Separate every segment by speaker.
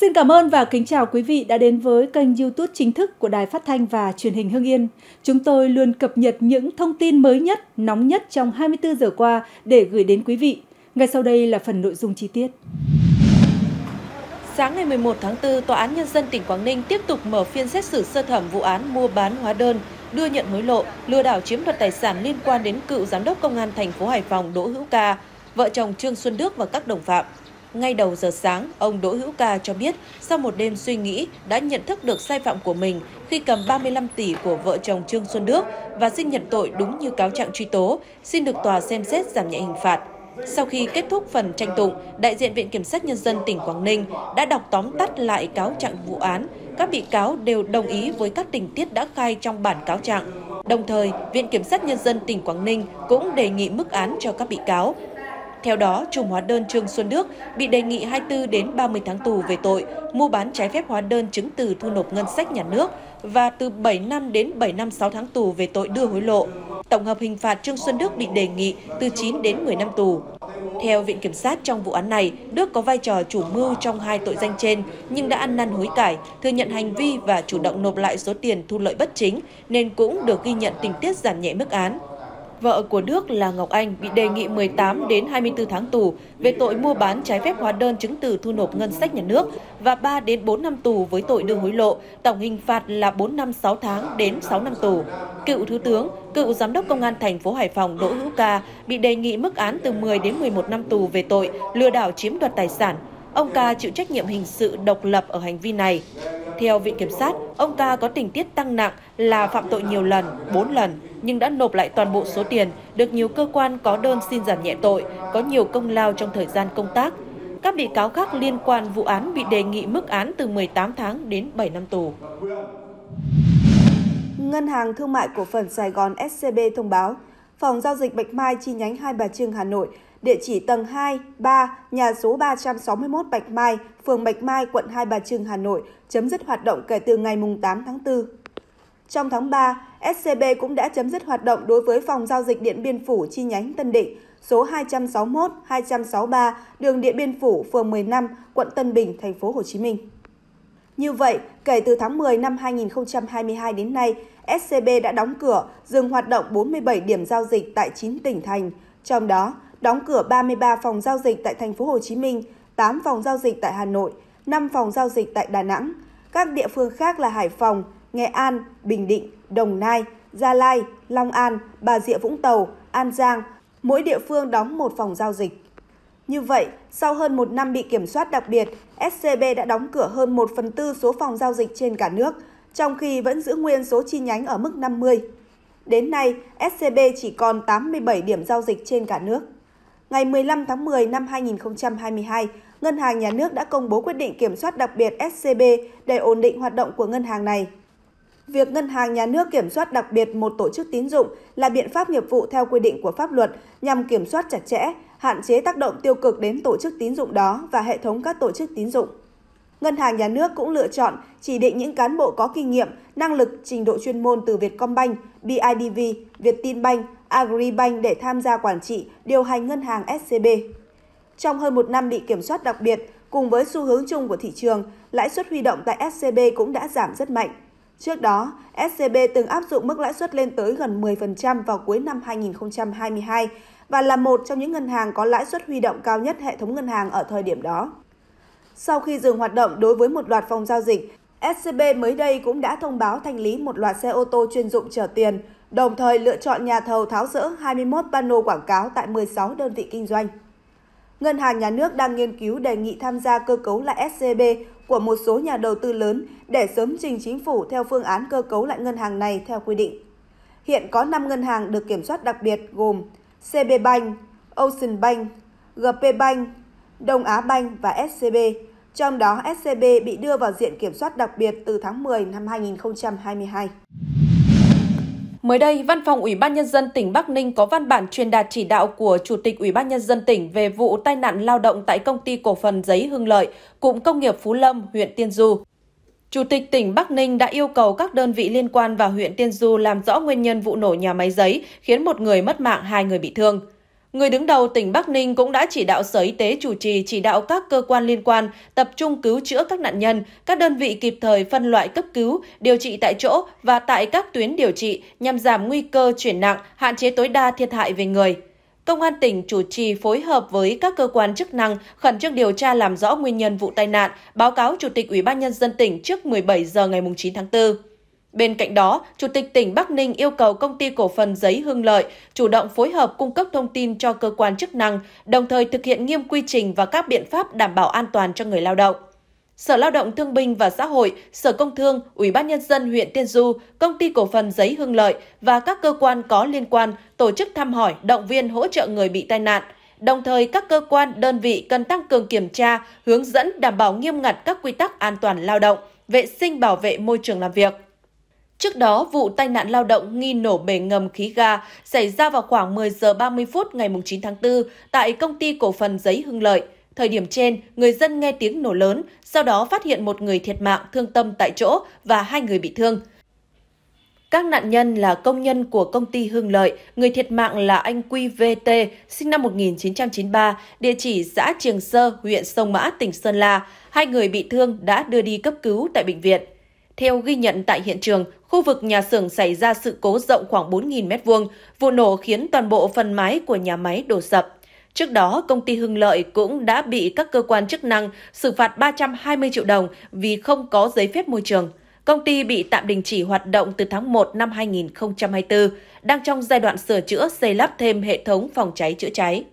Speaker 1: Xin cảm ơn và kính chào quý vị đã đến với kênh YouTube chính thức của Đài Phát thanh và Truyền hình Hưng Yên. Chúng tôi luôn cập nhật những thông tin mới nhất, nóng nhất trong 24 giờ qua để gửi đến quý vị. Ngay sau đây là phần nội dung chi tiết. Sáng ngày 11 tháng 4, Tòa án Nhân dân tỉnh Quảng Ninh tiếp tục mở phiên xét xử sơ thẩm vụ án mua bán hóa đơn, đưa nhận hối lộ, lừa đảo chiếm đoạt tài sản liên quan đến cựu giám đốc công an thành phố Hải Phòng Đỗ Hữu Ca, vợ chồng Trương Xuân Đức và các đồng phạm. Ngay đầu giờ sáng, ông Đỗ Hữu Ca cho biết sau một đêm suy nghĩ đã nhận thức được sai phạm của mình khi cầm 35 tỷ của vợ chồng Trương Xuân Đức và xin nhận tội đúng như cáo trạng truy tố, xin được tòa xem xét giảm nhẹ hình phạt. Sau khi kết thúc phần tranh tụng, đại diện Viện Kiểm sát Nhân dân tỉnh Quảng Ninh đã đọc tóm tắt lại cáo trạng vụ án. Các bị cáo đều đồng ý với các tình tiết đã khai trong bản cáo trạng. Đồng thời, Viện Kiểm sát Nhân dân tỉnh Quảng Ninh cũng đề nghị mức án cho các bị cáo theo đó, trùng hóa đơn Trương Xuân Đức bị đề nghị 24 đến 30 tháng tù về tội mua bán trái phép hóa đơn chứng từ thu nộp ngân sách nhà nước và từ 7 năm đến 7 năm 6 tháng tù về tội đưa hối lộ. Tổng hợp hình phạt Trương Xuân Đức bị đề nghị từ 9 đến 10 năm tù. Theo Viện Kiểm sát trong vụ án này, Đức có vai trò chủ mưu trong hai tội danh trên nhưng đã ăn năn hối cải, thừa nhận hành vi và chủ động nộp lại số tiền thu lợi bất chính nên cũng được ghi nhận tình tiết giảm nhẹ mức án. Vợ của Đức là Ngọc Anh bị đề nghị 18 đến 24 tháng tù về tội mua bán trái phép hóa đơn chứng từ thu nộp ngân sách nhà nước và 3 đến 4 năm tù với tội đưa hối lộ, tổng hình phạt là 4 năm 6 tháng đến 6 năm tù. Cựu Thứ tướng, cựu Giám đốc Công an thành phố Hải Phòng Đỗ Hữu Ca bị đề nghị mức án từ 10 đến 11 năm tù về tội lừa đảo chiếm đoạt tài sản, Ông Ca chịu trách nhiệm hình sự độc lập ở hành vi này. Theo Viện Kiểm sát, ông Ca có tình tiết tăng nặng là phạm tội nhiều lần, 4 lần, nhưng đã nộp lại toàn bộ số tiền, được nhiều cơ quan có đơn xin giảm nhẹ tội, có nhiều công lao trong thời gian công tác. Các bị cáo khác liên quan vụ án bị đề nghị mức án từ 18 tháng đến 7 năm tù.
Speaker 2: Ngân hàng Thương mại Cổ phần Sài Gòn SCB thông báo, Phòng giao dịch Bạch Mai chi nhánh Hai Bà Trưng Hà Nội địa chỉ tầng 2, 3, nhà số 361 Bạch Mai, phường Bạch Mai, quận Hai Bà Trưng, Hà Nội, chấm dứt hoạt động kể từ ngày 8 tháng 4. Trong tháng 3, SCB cũng đã chấm dứt hoạt động đối với phòng giao dịch Điện Biên Phủ chi nhánh Tân Định, số 261, 263, đường Điện Biên Phủ, phường 15, quận Tân Bình, thành phố Hồ Chí Minh. Như vậy, kể từ tháng 10 năm 2022 đến nay, SCB đã đóng cửa, dừng hoạt động 47 điểm giao dịch tại 9 tỉnh thành, trong đó đóng cửa 33 phòng giao dịch tại thành phố Hồ Chí Minh, 8 phòng giao dịch tại Hà Nội, 5 phòng giao dịch tại Đà Nẵng. Các địa phương khác là Hải Phòng, Nghệ An, Bình Định, Đồng Nai, Gia Lai, Long An, Bà Rịa Vũng Tàu, An Giang, mỗi địa phương đóng một phòng giao dịch. Như vậy, sau hơn một năm bị kiểm soát đặc biệt, SCB đã đóng cửa hơn 1 phần tư số phòng giao dịch trên cả nước, trong khi vẫn giữ nguyên số chi nhánh ở mức 50. Đến nay, SCB chỉ còn 87 điểm giao dịch trên cả nước ngày 15 tháng 10 năm 2022, Ngân hàng Nhà nước đã công bố quyết định kiểm soát đặc biệt SCB để ổn định hoạt động của ngân hàng này. Việc Ngân hàng Nhà nước kiểm soát đặc biệt một tổ chức tín dụng là biện pháp nghiệp vụ theo quy định của pháp luật nhằm kiểm soát chặt chẽ, hạn chế tác động tiêu cực đến tổ chức tín dụng đó và hệ thống các tổ chức tín dụng. Ngân hàng Nhà nước cũng lựa chọn chỉ định những cán bộ có kinh nghiệm, năng lực, trình độ chuyên môn từ Vietcombank, BIDV, Viettinbank Agribank để tham gia quản trị, điều hành ngân hàng SCB. Trong hơn một năm bị kiểm soát đặc biệt, cùng với xu hướng chung của thị trường, lãi suất huy động tại SCB cũng đã giảm rất mạnh. Trước đó, SCB từng áp dụng mức lãi suất lên tới gần 10% vào cuối năm 2022 và là một trong những ngân hàng có lãi suất huy động cao nhất hệ thống ngân hàng ở thời điểm đó. Sau khi dừng hoạt động đối với một loạt phòng giao dịch, SCB mới đây cũng đã thông báo thanh lý một loạt xe ô tô chuyên dụng chở tiền, đồng thời lựa chọn nhà thầu tháo rỡ 21 pano quảng cáo tại 16 đơn vị kinh doanh. Ngân hàng Nhà nước đang nghiên cứu đề nghị tham gia cơ cấu lại SCB của một số nhà đầu tư lớn để sớm trình chính phủ theo phương án cơ cấu lại ngân hàng này theo quy định. Hiện có 5 ngân hàng được kiểm soát đặc biệt gồm CB Bank, Ocean Bank, GP Bank, Đông Á Bank và SCB. Trong đó, SCB bị đưa vào diện kiểm soát đặc biệt từ tháng 10 năm 2022. Mới
Speaker 1: đây, Văn phòng Ủy ban Nhân dân tỉnh Bắc Ninh có văn bản truyền đạt chỉ đạo của Chủ tịch Ủy ban Nhân dân tỉnh về vụ tai nạn lao động tại công ty cổ phần giấy Hưng Lợi, cụm công nghiệp Phú Lâm, huyện Tiên Du. Chủ tịch tỉnh Bắc Ninh đã yêu cầu các đơn vị liên quan và huyện Tiên Du làm rõ nguyên nhân vụ nổ nhà máy giấy khiến một người mất mạng, hai người bị thương. Người đứng đầu tỉnh Bắc Ninh cũng đã chỉ đạo Sở Y tế chủ trì chỉ đạo các cơ quan liên quan tập trung cứu chữa các nạn nhân, các đơn vị kịp thời phân loại cấp cứu, điều trị tại chỗ và tại các tuyến điều trị nhằm giảm nguy cơ chuyển nặng, hạn chế tối đa thiệt hại về người. Công an tỉnh chủ trì phối hợp với các cơ quan chức năng khẩn trương điều tra làm rõ nguyên nhân vụ tai nạn, báo cáo Chủ tịch Ủy ban nhân dân tỉnh trước 17 giờ ngày 9 tháng 4. Bên cạnh đó, Chủ tịch tỉnh Bắc Ninh yêu cầu công ty cổ phần giấy Hưng Lợi chủ động phối hợp cung cấp thông tin cho cơ quan chức năng, đồng thời thực hiện nghiêm quy trình và các biện pháp đảm bảo an toàn cho người lao động. Sở Lao động Thương binh và Xã hội, Sở Công Thương, Ủy ban Nhân dân huyện Tiên Du, Công ty Cổ phần Giấy Hưng Lợi và các cơ quan có liên quan tổ chức thăm hỏi, động viên hỗ trợ người bị tai nạn. Đồng thời, các cơ quan, đơn vị cần tăng cường kiểm tra, hướng dẫn đảm bảo nghiêm ngặt các quy tắc an toàn lao động, vệ sinh bảo vệ môi trường làm việc. Trước đó, vụ tai nạn lao động nghi nổ bể ngầm khí ga xảy ra vào khoảng 10 giờ 30 phút ngày 9 tháng 4 tại công ty cổ phần giấy Hưng Lợi. Thời điểm trên, người dân nghe tiếng nổ lớn, sau đó phát hiện một người thiệt mạng thương tâm tại chỗ và hai người bị thương. Các nạn nhân là công nhân của công ty Hưng Lợi, người thiệt mạng là anh QVT, sinh năm 1993, địa chỉ xã Triềng Sơ, huyện Sông Mã, tỉnh Sơn La. Hai người bị thương đã đưa đi cấp cứu tại bệnh viện. Theo ghi nhận tại hiện trường, khu vực nhà xưởng xảy ra sự cố rộng khoảng 4.000 m2, vụ nổ khiến toàn bộ phần mái của nhà máy đổ sập. Trước đó, công ty Hưng Lợi cũng đã bị các cơ quan chức năng xử phạt 320 triệu đồng vì không có giấy phép môi trường. Công ty bị tạm đình chỉ hoạt động từ tháng 1 năm 2024, đang trong giai đoạn sửa chữa xây lắp thêm hệ thống phòng cháy chữa cháy.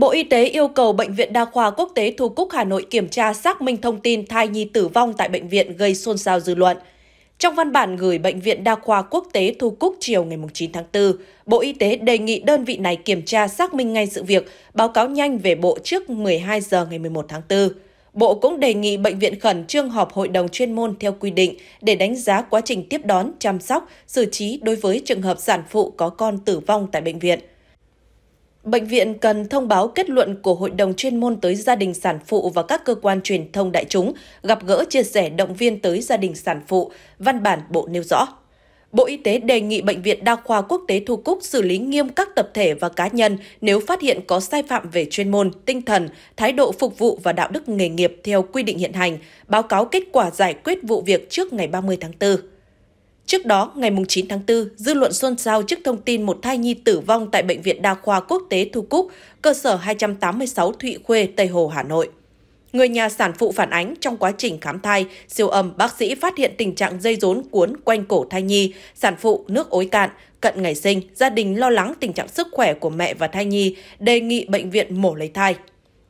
Speaker 1: Bộ Y tế yêu cầu Bệnh viện Đa khoa Quốc tế Thu Cúc Hà Nội kiểm tra xác minh thông tin thai nhi tử vong tại bệnh viện gây xôn xao dư luận. Trong văn bản gửi Bệnh viện Đa khoa Quốc tế Thu Cúc chiều ngày 9 tháng 4, Bộ Y tế đề nghị đơn vị này kiểm tra xác minh ngay sự việc, báo cáo nhanh về Bộ trước 12 giờ ngày 11 tháng 4. Bộ cũng đề nghị bệnh viện khẩn trương họp hội đồng chuyên môn theo quy định để đánh giá quá trình tiếp đón, chăm sóc, xử trí đối với trường hợp sản phụ có con tử vong tại bệnh viện. Bệnh viện cần thông báo kết luận của hội đồng chuyên môn tới gia đình sản phụ và các cơ quan truyền thông đại chúng, gặp gỡ chia sẻ động viên tới gia đình sản phụ, văn bản bộ nêu rõ. Bộ Y tế đề nghị Bệnh viện Đa khoa Quốc tế Thu Cúc xử lý nghiêm các tập thể và cá nhân nếu phát hiện có sai phạm về chuyên môn, tinh thần, thái độ phục vụ và đạo đức nghề nghiệp theo quy định hiện hành, báo cáo kết quả giải quyết vụ việc trước ngày 30 tháng 4. Trước đó, ngày 9 tháng 4, dư luận xôn xao trước thông tin một thai nhi tử vong tại Bệnh viện Đa khoa Quốc tế Thu Cúc, cơ sở 286 Thụy Khuê, Tây Hồ, Hà Nội. Người nhà sản phụ phản ánh trong quá trình khám thai, siêu âm bác sĩ phát hiện tình trạng dây rốn cuốn quanh cổ thai nhi, sản phụ nước ối cạn, cận ngày sinh, gia đình lo lắng tình trạng sức khỏe của mẹ và thai nhi, đề nghị bệnh viện mổ lấy thai.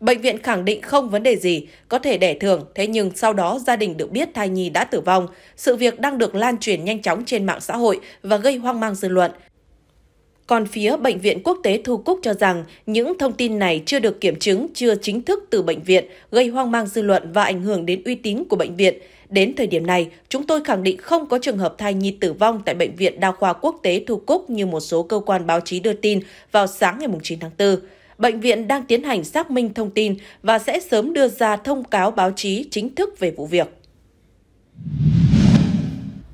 Speaker 1: Bệnh viện khẳng định không vấn đề gì, có thể đẻ thường, thế nhưng sau đó gia đình được biết thai nhi đã tử vong. Sự việc đang được lan truyền nhanh chóng trên mạng xã hội và gây hoang mang dư luận. Còn phía Bệnh viện Quốc tế Thu Cúc cho rằng những thông tin này chưa được kiểm chứng, chưa chính thức từ bệnh viện, gây hoang mang dư luận và ảnh hưởng đến uy tín của bệnh viện. Đến thời điểm này, chúng tôi khẳng định không có trường hợp thai nhi tử vong tại Bệnh viện Đa khoa Quốc tế Thu Cúc như một số cơ quan báo chí đưa tin vào sáng ngày 9 tháng 4 bệnh viện đang tiến hành xác minh thông tin và sẽ sớm đưa ra thông cáo báo chí chính thức về vụ việc.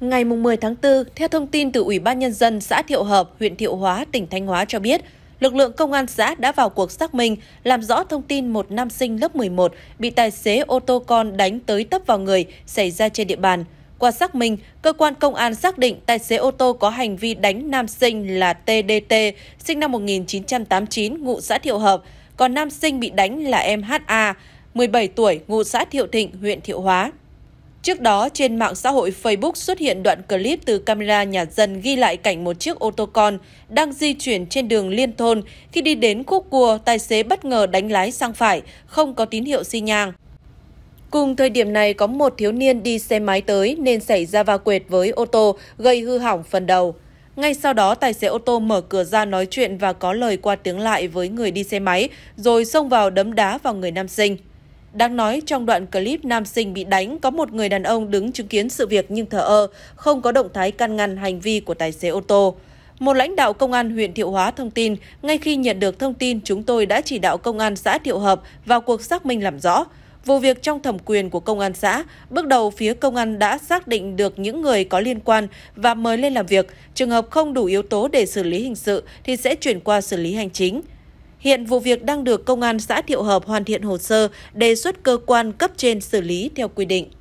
Speaker 1: Ngày 10 tháng 4, theo thông tin từ Ủy ban Nhân dân xã Thiệu Hợp, huyện Thiệu Hóa, tỉnh Thanh Hóa cho biết, lực lượng công an xã đã vào cuộc xác minh, làm rõ thông tin một nam sinh lớp 11 bị tài xế ô tô con đánh tới tấp vào người xảy ra trên địa bàn – qua xác minh, cơ quan công an xác định tài xế ô tô có hành vi đánh nam sinh là TDT, sinh năm 1989, ngụ xã Thiệu Hợp, còn nam sinh bị đánh là em HA, 17 tuổi, ngụ xã Thiệu Thịnh, huyện Thiệu Hóa. Trước đó, trên mạng xã hội Facebook xuất hiện đoạn clip từ camera nhà dân ghi lại cảnh một chiếc ô tô con đang di chuyển trên đường liên thôn. Khi đi đến khúc cua, tài xế bất ngờ đánh lái sang phải, không có tín hiệu xi nhang. Cùng thời điểm này có một thiếu niên đi xe máy tới nên xảy ra va quệt với ô tô gây hư hỏng phần đầu. Ngay sau đó tài xế ô tô mở cửa ra nói chuyện và có lời qua tiếng lại với người đi xe máy rồi xông vào đấm đá vào người nam sinh. Đang nói trong đoạn clip nam sinh bị đánh có một người đàn ông đứng chứng kiến sự việc nhưng thờ ơ, không có động thái can ngăn hành vi của tài xế ô tô. Một lãnh đạo công an huyện Thiệu Hóa thông tin, ngay khi nhận được thông tin chúng tôi đã chỉ đạo công an xã Thiệu Hợp vào cuộc xác minh làm rõ. Vụ việc trong thẩm quyền của công an xã, bước đầu phía công an đã xác định được những người có liên quan và mời lên làm việc. Trường hợp không đủ yếu tố để xử lý hình sự thì sẽ chuyển qua xử lý hành chính. Hiện vụ việc đang được công an xã Thiệu Hợp hoàn thiện hồ sơ đề xuất cơ quan cấp trên xử lý theo quy định.